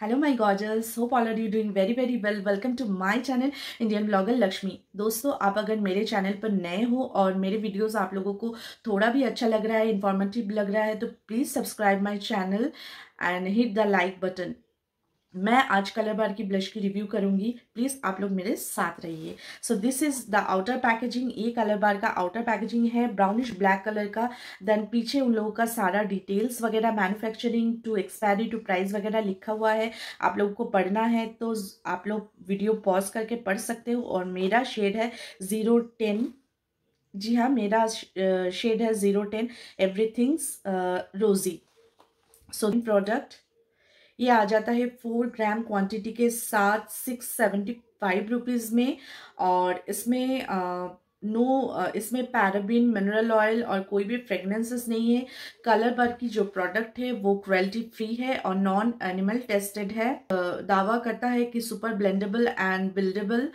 hello my gorgeous hope all are you doing very very well welcome to my channel Indian blogger Lakshmi दोस्तों आप अगर मेरे channel पर नए हो और मेरे वीडियोस आप लोगों को थोड़ा भी अच्छा लग रहा है इन्फॉर्मेटिव लग रहा है तो please subscribe my channel and hit the like button मैं आज कलर बार की ब्लश की रिव्यू करूंगी प्लीज़ आप लोग मेरे साथ रहिए so this is the outer packaging ये कलर बार का आउटर पैकेजिंग है ब्राउनिश ब्लैक कलर का देन पीछे उन लोगों का सारा डिटेल्स वगैरह manufacturing to expiry to price वगैरह लिखा हुआ है आप लोगों को पढ़ना है तो आप लोग वीडियो पॉज करके पढ़ सकते हो और मेरा शेड है ज़ीरो टेन जी हाँ मेरा शेड है ज़ीरो टेन एवरी थिंग्स रोज़ी सो प्रोडक्ट ये आ जाता है फोर ग्राम क्वांटिटी के साथ सिक्स सेवेंटी फाइव रुपीज़ में और इसमें आ, नो इसमें पैराबिन मिनरल ऑयल और कोई भी फ्रेगनेंसेस नहीं है कलर बर की जो प्रोडक्ट है वो क्वालिटी फ्री है और नॉन एनिमल टेस्टेड है दावा करता है कि सुपर ब्लेंडेबल एंड बिल्डेबल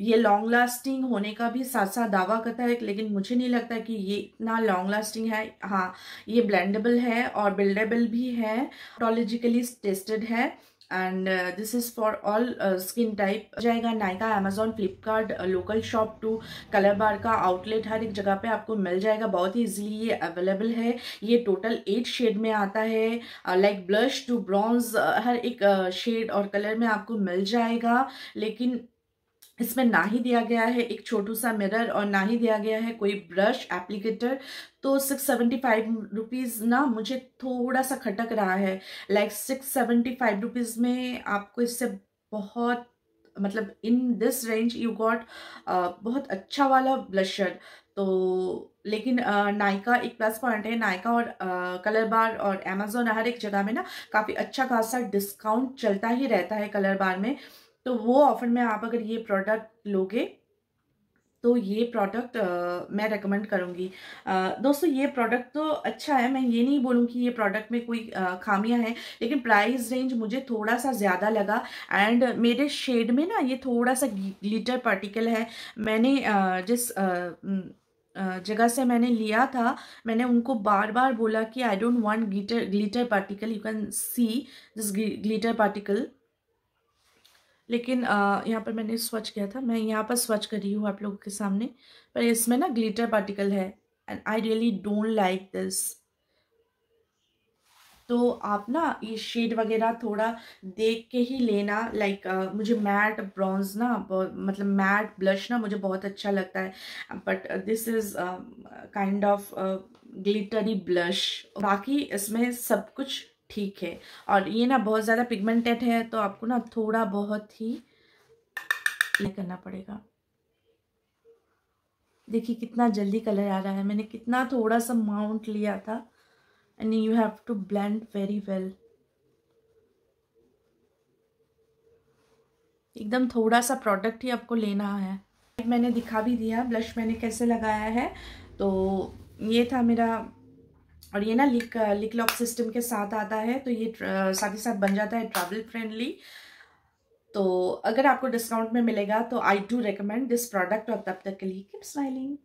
ये लॉन्ग लास्टिंग होने का भी साथ साथ दावा करता है लेकिन मुझे नहीं लगता कि ये इतना लॉन्ग लास्टिंग है हाँ ये ब्लेंडेबल है और बिल्डेबल भी है टोलॉजिकली टेस्टेड है and this is for all skin type जाएगा Nykaa Amazon Flipkart local shop to colour bar का आउटलेट हर एक जगह पे आपको मिल जाएगा बहुत ही इजीली ये अवेलेबल है ये टोटल एट शेड में आता है लाइक ब्लश टू ब्रॉन्ज हर एक शेड uh, और कलर में आपको मिल जाएगा लेकिन इसमें ना ही दिया गया है एक छोटू सा मिरर और ना ही दिया गया है कोई ब्रश एप्लीकेटर तो सिक्स सेवेंटी फाइव रुपीज़ ना मुझे थोड़ा सा खटक रहा है like six seventy five rupees में आपको इससे बहुत मतलब in this range you got बहुत अच्छा वाला ब्लशर तो लेकिन नायका एक प्लस पॉइंट है नायका और आ, कलर बार और अमेजोन हर एक जगह में ना काफ़ी अच्छा खासा डिस्काउंट चलता ही रहता है कलर बार में तो वो ऑफर में आप अगर ये प्रोडक्ट लोगे तो ये प्रोडक्ट मैं रेकमेंड करूँगी दोस्तों ये प्रोडक्ट तो अच्छा है मैं ये नहीं बोलूँ कि ये प्रोडक्ट में कोई खामियां हैं लेकिन प्राइस रेंज मुझे थोड़ा सा ज़्यादा लगा एंड मेरे शेड में ना ये थोड़ा सा ग्लिटर पार्टिकल है मैंने आ, जिस आ, जगह से मैंने लिया था मैंने उनको बार बार बोला कि I don't want glitter glitter particle you can see this glitter particle लेकिन यहाँ पर मैंने स्वच किया था मैं यहाँ पर स्वच कर रही हूँ आप लोगों के सामने पर इसमें ना ग्लिटर पार्टिकल है and I really don't like this तो आप ना ये शेड वगैरह थोड़ा देख के ही लेना लाइक uh, मुझे मैट ब्रॉन्ज ना मतलब मैट ब्लश ना मुझे बहुत अच्छा लगता है but this is kind of glittery blush बाकी इसमें सब कुछ ठीक है और ये ना बहुत ज़्यादा पिगमेंटेड है तो आपको ना थोड़ा बहुत ही करना पड़ेगा देखिए कितना जल्दी कलर आ रहा है मैंने कितना थोड़ा सा माउंट लिया था and you have to blend very well एकदम थोड़ा सा प्रोडक्ट ही आपको लेना है मैंने दिखा भी दिया ब्लश मैंने कैसे लगाया है तो ये था मेरा और ये ना लिक लिक लॉक सिस्टम के साथ आता है तो ये साथ ही साथ बन जाता है ट्रैवल फ्रेंडली तो अगर आपको डिस्काउंट में मिलेगा तो I do recommend this product और तब तक के लिए कीप स्माइलिंग